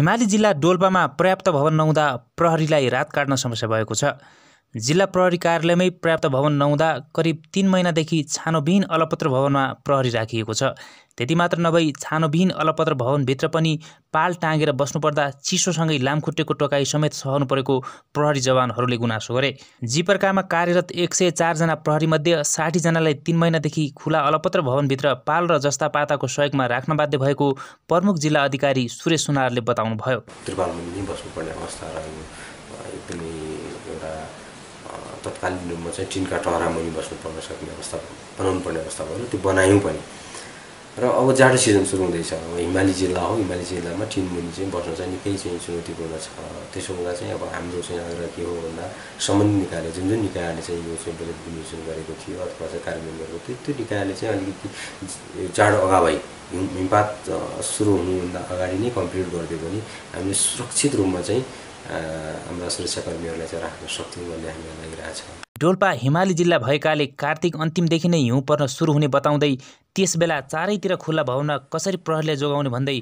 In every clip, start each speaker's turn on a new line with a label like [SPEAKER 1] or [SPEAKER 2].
[SPEAKER 1] हिमाली जिल्ला डोल्पामा पर्याप्त भवन नहुँदा प्रहरीलाई रात काट्न समस्या भएको छ जिल्ला प्रहरी कार्यालयमै पर्याप्त भवन नहुँदा करिब तिन महिनादेखि छानोबिन अलपत्र भवनमा प्रहरी राखिएको छ त्यति मात्र नभई छानोबिन अलपत्र भवनभित्र पनि पाल टाँगेर बस्नुपर्दा चिसोसँगै लामखुट्टेको टोकाई समेत सहनु परेको प्रहरी जवानहरूले गुनासो गरे जीपरकामा कार्यरत एक सय चारजना प्रहरीमध्ये साठीजनालाई तिन महिनादेखि खुला अलपत्र भवनभित्र पाल र जस्ता पाताको सहयोगमा राख्न बाध्य भएको प्रमुख जिल्ला अधिकारी सुरेश सुनारले बताउनुभयो
[SPEAKER 2] तत्कालीन रूपमा चाहिँ टिनका टहरामा बस्नु सक्ने अवस्था बनाउनु पर्ने अवस्था भयो त्यो बनायौँ पनि र अब जाडो सिजन सुरु हुँदैछ अब हिमाली जिल्ला हो हिमाली जिल्लामा टिनमुनि चाहिँ बस्नु चाहिँ निकै चाहिँ चुनौतीपूर्ण छ त्यसो हुँदा चाहिँ अब हाम्रो चाहिँ आग्रह के हो भन्दा सम्बन्धित निकायले जुन जुन निकायले चाहिँ यो चाहिँ बजेट विमोचन गरेको थियो अथवा चाहिँ कार्यान्वयन गरेको थियो त्यो निकायले चाहिँ अलिकति जाडो अगावै हिमपात सुरु हुनुभन्दा अगाडि नै कम्प्लिट गरिदियो भने हामीले सुरक्षित रूपमा चाहिँ हाम्रा सुरक्षाकर्मीहरूलाई चाहिँ राख्न सक्थ्यौँ भन्ने हामीलाई लागिरहेको छ
[SPEAKER 1] डोल्पा हिमाली जिल्ला भएकाले कार्तिक अन्तिमदेखि नै हिउँ पर्न सुरु हुने बताउँदै त्यसबेला चारैतिर खुल्ला भवन कसरी प्रहरीले जोगाउने भन्दै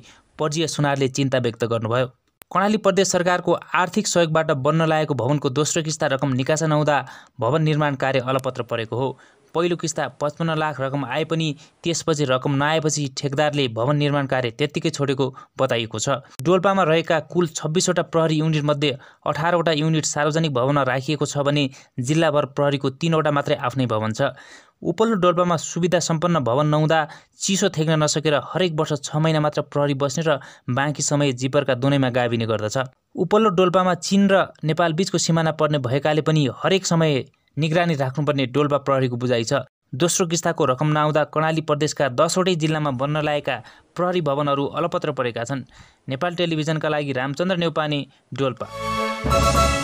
[SPEAKER 1] पर्जीय सुनारले चिन्ता व्यक्त गर्नुभयो कर्णाली प्रदेश सरकारको आर्थिक सहयोगबाट बन्न लागेको भवनको दोस्रो किस्ता रकम निकासा नहुँदा भवन निर्माण कार्य अलपत्र परेको हो पहिलो किस्ता पचपन्न लाख रकम आए पनि त्यसपछि रकम नआएपछि ठेकदारले भवन निर्माण कार्य त्यत्तिकै छोडेको बताइएको छ डोल्पामा रहेका कुल छब्बिसवटा प्रहरी युनिटमध्ये अठारवटा युनिट सार्वजनिक भवनमा राखिएको छ भने जिल्लाभर प्रहरीको तिनवटा मात्रै आफ्नै भवन छ उपल्लो डोल्पामा सुविधा सम्पन्न भवन नहुँदा चिसो थेक्न नसकेर हरेक वर्ष छ महिना मात्र प्रहरी बस्ने र बाँकी समय जिपरका दुनैमा गाविने गर्दछ उपल्लो डोल्पामा चीन र नेपाल बीचको सिमाना पर्ने भएकाले पनि हरेक समय निगरानी राख्नुपर्ने डोल्पा प्रहरीको बुझाइ छ दोस्रो किस्ताको रकम नआउँदा कर्णाली प्रदेशका दसवटै जिल्लामा बन्न लागेका प्रहरी भवनहरू अलपत्र परेका छन् नेपाल टेलिभिजनका लागि रामचन्द्र नेपानी डोल्पा